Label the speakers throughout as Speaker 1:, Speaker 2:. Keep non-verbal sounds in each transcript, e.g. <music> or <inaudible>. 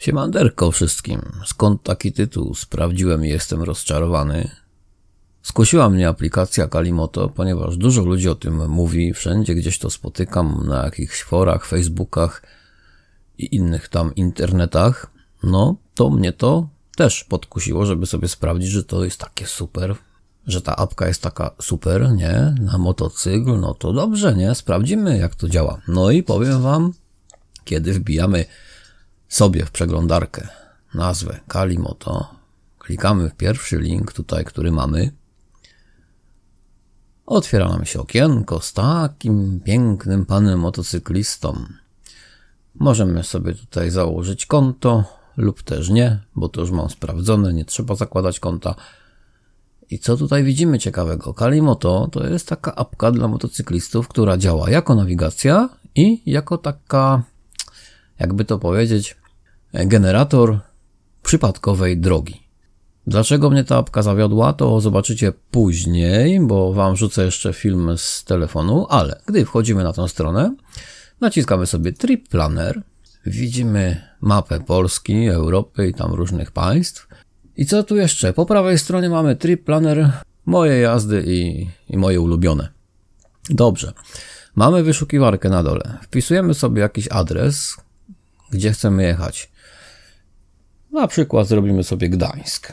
Speaker 1: Siemanderko wszystkim. Skąd taki tytuł? Sprawdziłem i jestem rozczarowany. Skusiła mnie aplikacja Kalimoto, ponieważ dużo ludzi o tym mówi, wszędzie gdzieś to spotykam, na jakichś forach, facebookach i innych tam internetach. No, to mnie to też podkusiło, żeby sobie sprawdzić, że to jest takie super, że ta apka jest taka super, nie? Na motocykl, no to dobrze, nie? Sprawdzimy, jak to działa. No i powiem wam, kiedy wbijamy sobie w przeglądarkę nazwę Kalimoto. Klikamy w pierwszy link tutaj, który mamy. Otwiera nam się okienko z takim pięknym panem motocyklistą. Możemy sobie tutaj założyć konto lub też nie, bo to już mam sprawdzone, nie trzeba zakładać konta. I co tutaj widzimy ciekawego? Kalimoto to jest taka apka dla motocyklistów, która działa jako nawigacja i jako taka, jakby to powiedzieć, generator przypadkowej drogi. Dlaczego mnie ta apka zawiodła, to zobaczycie później, bo Wam rzucę jeszcze film z telefonu, ale gdy wchodzimy na tę stronę, naciskamy sobie Trip Planner, widzimy mapę Polski, Europy i tam różnych państw. I co tu jeszcze? Po prawej stronie mamy Trip Planner, moje jazdy i, i moje ulubione. Dobrze. Mamy wyszukiwarkę na dole. Wpisujemy sobie jakiś adres, gdzie chcemy jechać. Na przykład zrobimy sobie Gdańsk.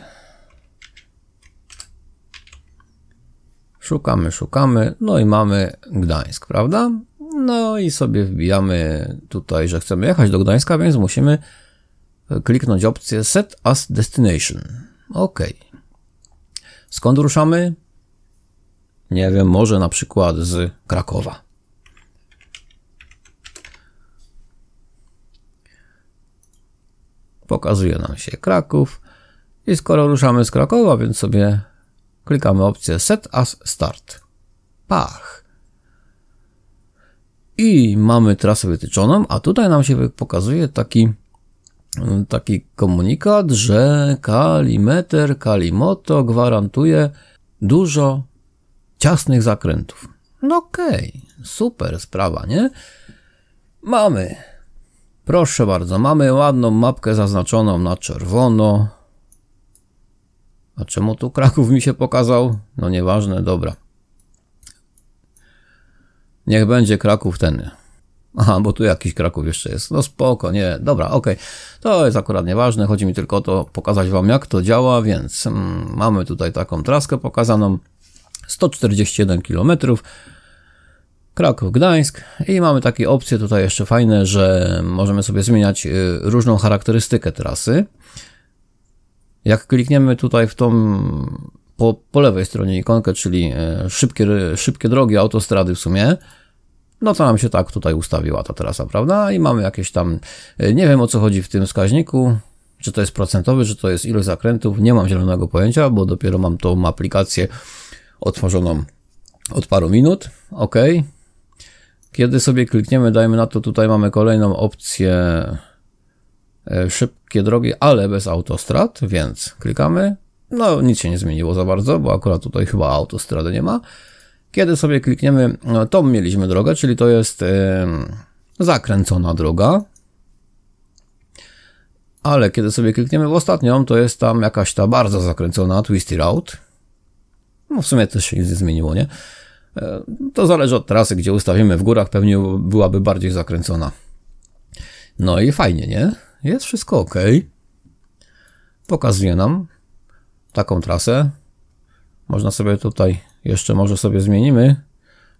Speaker 1: Szukamy, szukamy, no i mamy Gdańsk, prawda? No i sobie wbijamy tutaj, że chcemy jechać do Gdańska, więc musimy kliknąć opcję Set as Destination. OK. Skąd ruszamy? Nie wiem, może na przykład z Krakowa. pokazuje nam się Kraków i skoro ruszamy z Krakowa, więc sobie klikamy opcję Set as Start. Pach! I mamy trasę wytyczoną, a tutaj nam się pokazuje taki, mm, taki komunikat, że kalimeter Kalimoto gwarantuje dużo ciasnych zakrętów. No okej, okay, super sprawa, nie? Mamy Proszę bardzo, mamy ładną mapkę zaznaczoną na czerwono. A czemu tu Kraków mi się pokazał? No nieważne, dobra. Niech będzie Kraków ten. Aha, bo tu jakiś Kraków jeszcze jest. No spoko, nie, dobra, ok. To jest akurat nieważne, chodzi mi tylko o to pokazać wam jak to działa, więc mm, mamy tutaj taką traskę pokazaną. 141 kilometrów. Kraków, Gdańsk i mamy takie opcje tutaj jeszcze fajne, że możemy sobie zmieniać y, różną charakterystykę trasy. Jak klikniemy tutaj w tą po, po lewej stronie ikonkę, czyli y, szybkie, y, szybkie drogi, autostrady w sumie, no to nam się tak tutaj ustawiła ta trasa, prawda? I mamy jakieś tam, nie wiem o co chodzi w tym wskaźniku, czy to jest procentowy, czy to jest ilość zakrętów, nie mam zielonego pojęcia, bo dopiero mam tą aplikację otworzoną od paru minut. OK, kiedy sobie klikniemy, dajmy na to, tutaj mamy kolejną opcję e, szybkie drogi, ale bez autostrad, więc klikamy. No, nic się nie zmieniło za bardzo, bo akurat tutaj chyba autostrady nie ma. Kiedy sobie klikniemy, no, tą mieliśmy drogę, czyli to jest yy, zakręcona droga. Ale kiedy sobie klikniemy w ostatnią, to jest tam jakaś ta bardzo zakręcona twisty route. No, w sumie też się nic nie zmieniło, nie? E, to zależy od trasy, gdzie ustawimy w górach, pewnie byłaby bardziej zakręcona. No i fajnie, nie? Jest wszystko ok. Pokazuje nam taką trasę. Można sobie tutaj, jeszcze może sobie zmienimy.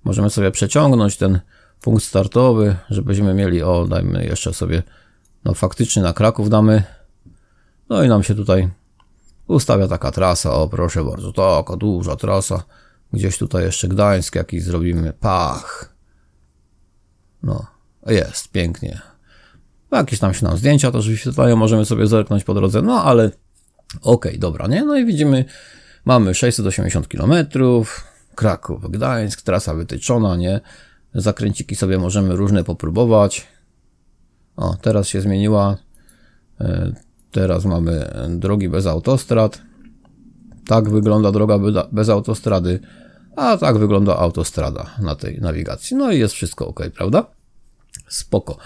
Speaker 1: Możemy sobie przeciągnąć ten punkt startowy, żebyśmy mieli, o dajmy jeszcze sobie, no faktycznie na Kraków damy. No i nam się tutaj ustawia taka trasa, o proszę bardzo, taka duża trasa. Gdzieś tutaj jeszcze Gdańsk jakiś zrobimy. Pach. No, jest, pięknie. Jakieś tam się nam zdjęcia też wyświetlają, możemy sobie zerknąć po drodze, no ale okej, okay, dobra, nie? No i widzimy, mamy 680 km, Kraków, Gdańsk, trasa wytyczona, nie? Zakręciki sobie możemy różne popróbować. O, teraz się zmieniła. E, teraz mamy drogi bez autostrad. Tak wygląda droga bez autostrady, a tak wygląda autostrada na tej nawigacji. No i jest wszystko ok, prawda? Spoko.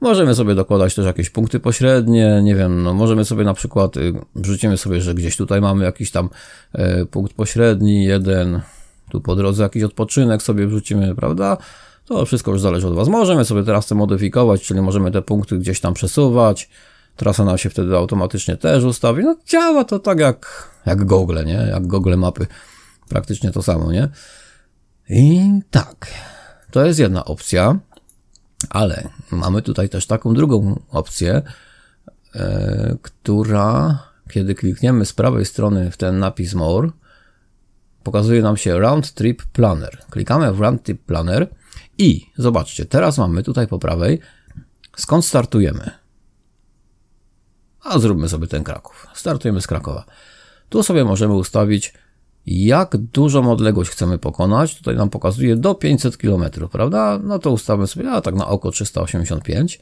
Speaker 1: Możemy sobie dokładać też jakieś punkty pośrednie, nie wiem, no możemy sobie na przykład, y, wrzucimy sobie, że gdzieś tutaj mamy jakiś tam e, punkt pośredni, jeden, tu po drodze jakiś odpoczynek sobie wrzucimy, prawda? To wszystko już zależy od Was. Możemy sobie teraz to modyfikować, czyli możemy te punkty gdzieś tam przesuwać, Trasa nam się wtedy automatycznie też ustawi. No działa to tak jak, jak Google, nie? Jak Google Mapy. Praktycznie to samo, nie? I tak, to jest jedna opcja, ale mamy tutaj też taką drugą opcję, e, która, kiedy klikniemy z prawej strony w ten napis More, pokazuje nam się Round Trip Planner. Klikamy w Round Trip Planner i zobaczcie, teraz mamy tutaj po prawej, skąd startujemy. A zróbmy sobie ten Kraków. Startujemy z Krakowa. Tu sobie możemy ustawić, jak dużą odległość chcemy pokonać. Tutaj nam pokazuje do 500 km, prawda? No to ustawmy sobie, a tak na oko 385.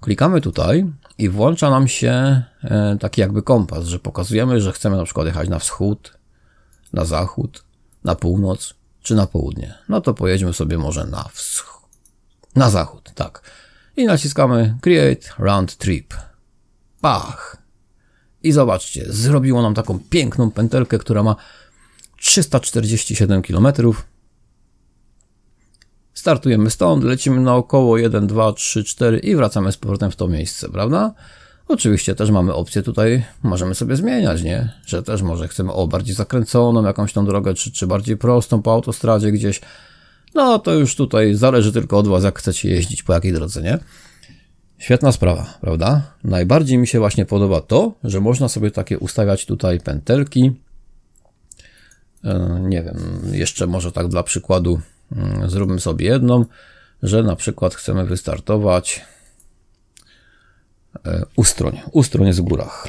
Speaker 1: Klikamy tutaj i włącza nam się e, taki jakby kompas, że pokazujemy, że chcemy na przykład jechać na wschód, na zachód, na północ czy na południe. No to pojedźmy sobie może na wschód, na zachód, tak. I naciskamy Create Round Trip. Pach. I zobaczcie, zrobiło nam taką piękną pętelkę, która ma 347 km. Startujemy stąd, lecimy na około 1, 2, 3, 4 i wracamy z powrotem w to miejsce, prawda? Oczywiście też mamy opcję tutaj, możemy sobie zmieniać, nie? Że też może chcemy o bardziej zakręconą jakąś tą drogę, czy, czy bardziej prostą po autostradzie gdzieś. No to już tutaj zależy tylko od Was, jak chcecie jeździć, po jakiej drodze, nie? Świetna sprawa, prawda? Najbardziej mi się właśnie podoba to, że można sobie takie ustawiać tutaj pętelki. E, nie wiem, jeszcze może tak dla przykładu mm, zróbmy sobie jedną, że na przykład chcemy wystartować e, ustroń. Ustroń z górach.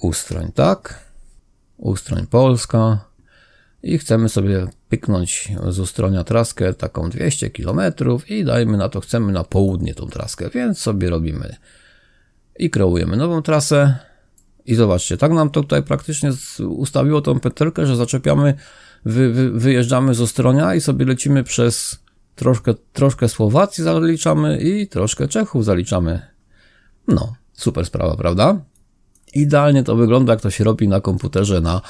Speaker 1: Ustroń, tak? Ustroń Polska i chcemy sobie pyknąć z Ustronia traskę taką 200 km i dajmy na to, chcemy na południe tą traskę, więc sobie robimy i kreujemy nową trasę i zobaczcie, tak nam to tutaj praktycznie ustawiło tą petelkę, że zaczepiamy, wy, wy, wyjeżdżamy z ustronia i sobie lecimy przez troszkę, troszkę Słowacji zaliczamy i troszkę Czechów zaliczamy. No, super sprawa, prawda? Idealnie to wygląda, jak to się robi na komputerze na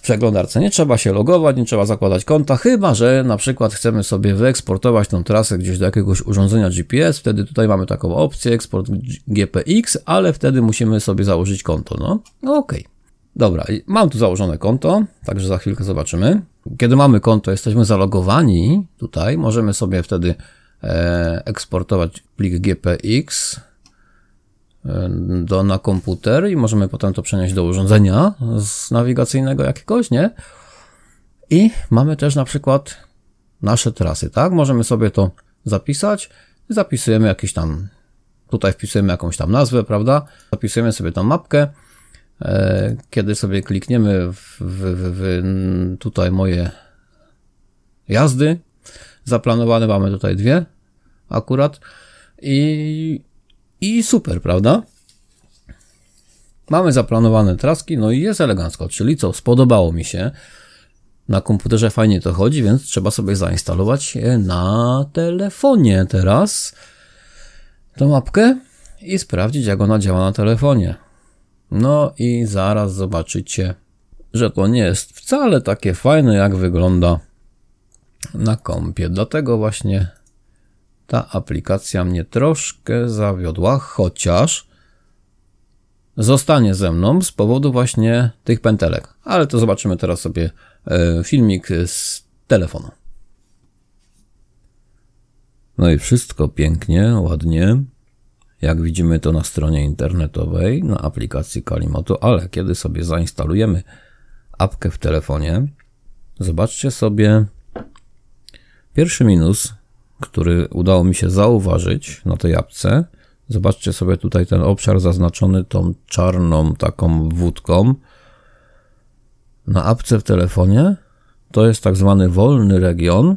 Speaker 1: w przeglądarce. Nie trzeba się logować, nie trzeba zakładać konta, chyba że na przykład chcemy sobie wyeksportować tą trasę gdzieś do jakiegoś urządzenia GPS. Wtedy tutaj mamy taką opcję eksport GPX, ale wtedy musimy sobie założyć konto. No, no okej. Okay. Dobra, mam tu założone konto, także za chwilkę zobaczymy. Kiedy mamy konto, jesteśmy zalogowani tutaj, możemy sobie wtedy e, eksportować plik GPX E, do, na komputer i możemy potem to przenieść do urządzenia z nawigacyjnego jakiegoś, nie? I mamy też na przykład nasze trasy, tak? Możemy sobie to zapisać, zapisujemy jakiś tam, tutaj wpisujemy jakąś tam nazwę, prawda? Zapisujemy sobie tam mapkę, e, kiedy sobie klikniemy w, w, w, tutaj moje jazdy, zaplanowane mamy tutaj dwie akurat i i super, prawda? Mamy zaplanowane traski, no i jest elegancko, czyli co, spodobało mi się. Na komputerze fajnie to chodzi, więc trzeba sobie zainstalować na telefonie teraz tą mapkę i sprawdzić, jak ona działa na telefonie. No i zaraz zobaczycie, że to nie jest wcale takie fajne, jak wygląda na kompie. Dlatego właśnie ta aplikacja mnie troszkę zawiodła, chociaż zostanie ze mną z powodu właśnie tych pętelek. Ale to zobaczymy teraz sobie e, filmik z telefonu. No i wszystko pięknie, ładnie. Jak widzimy to na stronie internetowej, na aplikacji Kalimoto, ale kiedy sobie zainstalujemy apkę w telefonie, zobaczcie sobie pierwszy minus, który udało mi się zauważyć na tej apce. Zobaczcie sobie tutaj ten obszar zaznaczony tą czarną taką wódką. Na apce w telefonie to jest tak zwany wolny region,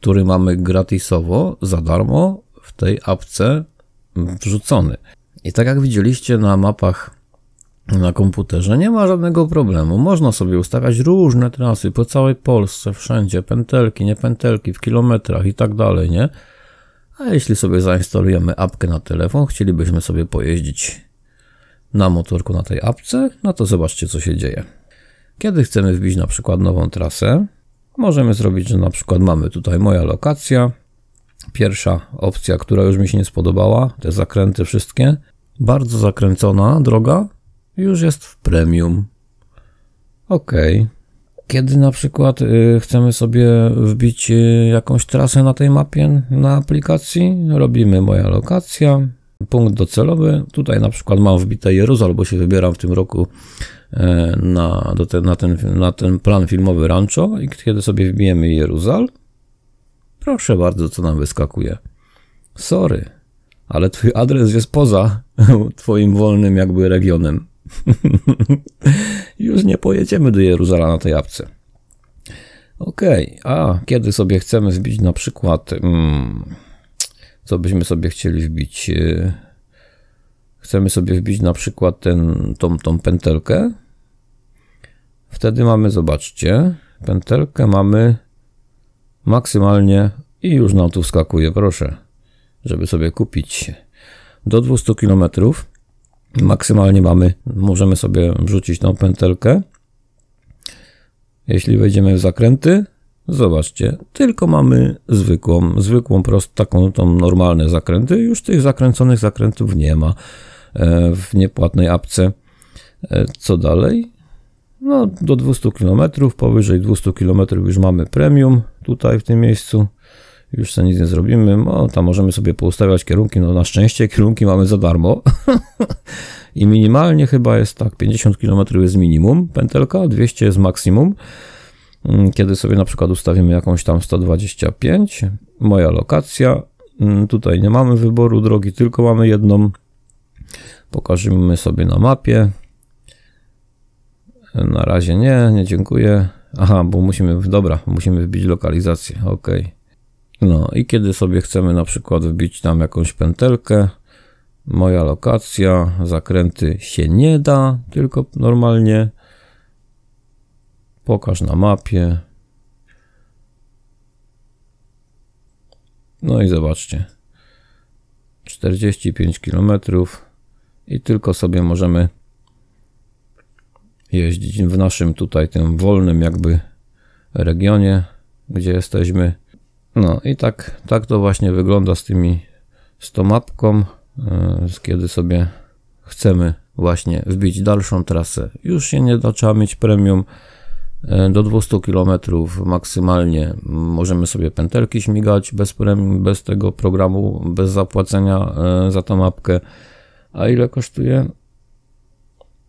Speaker 1: który mamy gratisowo, za darmo w tej apce wrzucony. I tak jak widzieliście na mapach na komputerze nie ma żadnego problemu. Można sobie ustawiać różne trasy po całej Polsce, wszędzie, pętelki, nie pętelki, w kilometrach i tak dalej, nie? A jeśli sobie zainstalujemy apkę na telefon, chcielibyśmy sobie pojeździć na motorku na tej apce, no to zobaczcie co się dzieje. Kiedy chcemy wbić na przykład nową trasę, możemy zrobić, że na przykład mamy tutaj moja lokacja, pierwsza opcja, która już mi się nie spodobała, te zakręty wszystkie, bardzo zakręcona droga, już jest w premium. Ok. Kiedy na przykład y, chcemy sobie wbić y, jakąś trasę na tej mapie na aplikacji, robimy moja lokacja, punkt docelowy. Tutaj na przykład mam wbite Jeruzal, bo się wybieram w tym roku e, na, te, na, ten, na ten plan filmowy Rancho i kiedy sobie wbijemy Jeruzal, proszę bardzo, co nam wyskakuje. Sorry, ale twój adres jest poza <laughs> twoim wolnym jakby regionem. <laughs> Już nie pojedziemy do Jeruzala na tej apce. Okej, okay. a kiedy sobie chcemy wbić na przykład, hmm, co byśmy sobie chcieli wbić? Y, chcemy sobie wbić na przykład ten, tą, tą pętelkę. Wtedy mamy, zobaczcie, pętelkę mamy maksymalnie i już nam tu wskakuje, proszę, żeby sobie kupić do 200 kilometrów maksymalnie mamy, możemy sobie wrzucić tą pętelkę. Jeśli wejdziemy w zakręty, zobaczcie, tylko mamy zwykłą, zwykłą, prostą taką tą normalne zakręty. Już tych zakręconych zakrętów nie ma e, w niepłatnej apce. E, co dalej? No, do 200 km, powyżej 200 km już mamy premium tutaj w tym miejscu już co nic nie zrobimy, no, tam możemy sobie poustawiać kierunki, no na szczęście kierunki mamy za darmo <laughs> i minimalnie chyba jest tak, 50 km jest minimum pętelka, 200 jest maksimum, mm, kiedy sobie na przykład ustawimy jakąś tam 125, moja lokacja, mm, tutaj nie mamy wyboru drogi, tylko mamy jedną, pokażemy sobie na mapie, na razie nie, nie dziękuję, aha, bo musimy, dobra, musimy wbić lokalizację, okej. Okay. No i kiedy sobie chcemy na przykład wbić tam jakąś pętelkę, moja lokacja, zakręty się nie da, tylko normalnie pokaż na mapie. No i zobaczcie. 45 km i tylko sobie możemy jeździć w naszym tutaj tym wolnym jakby regionie, gdzie jesteśmy. No i tak, tak to właśnie wygląda z tymi, z tą mapką, e, kiedy sobie chcemy właśnie wbić dalszą trasę. Już się nie da, trzeba mieć premium e, do 200 km maksymalnie. Możemy sobie pętelki śmigać bez premium, bez tego programu, bez zapłacenia e, za tą mapkę. A ile kosztuje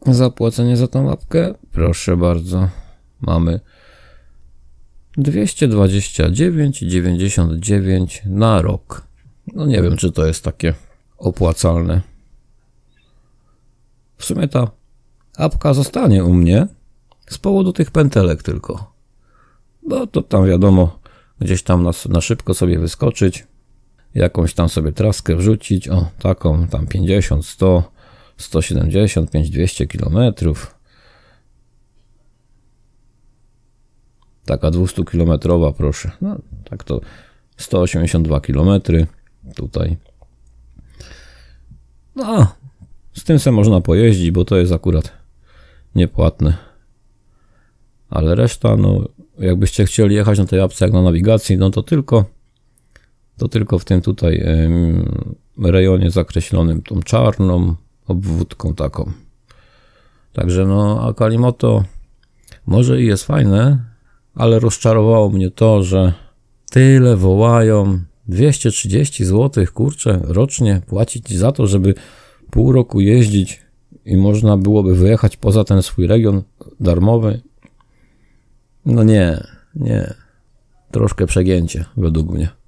Speaker 1: zapłacenie za tą mapkę? Proszę bardzo, mamy 229,99 na rok. No nie wiem, czy to jest takie opłacalne. W sumie ta apka zostanie u mnie z powodu tych pętelek tylko. Bo to tam wiadomo, gdzieś tam na, na szybko sobie wyskoczyć, jakąś tam sobie traskę wrzucić, o taką tam 50, 100, 175, 200 kilometrów Taka 200-kilometrowa, proszę. No, tak to 182 km tutaj. No, z tym se można pojeździć, bo to jest akurat niepłatne. Ale reszta, no, jakbyście chcieli jechać na tej apce jak na nawigacji, no to tylko to tylko w tym tutaj rejonie zakreślonym tą czarną obwódką taką. Także no, Akalimoto może i jest fajne, ale rozczarowało mnie to, że tyle wołają. 230 zł, kurczę, rocznie płacić za to, żeby pół roku jeździć i można byłoby wyjechać poza ten swój region darmowy. No nie, nie. Troszkę przegięcie, według mnie.